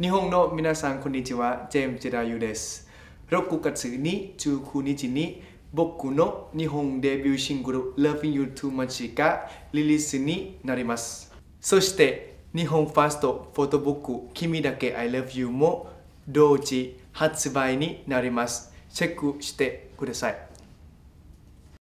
日本の皆さん、こんにちは。ジェームジラユです。6月に19日に僕の日本デビューシングル Loving You Too Much がリリースになります。そして日本ファーストフォトブック君だけ I Love You も同時発売になります。チェックしてください。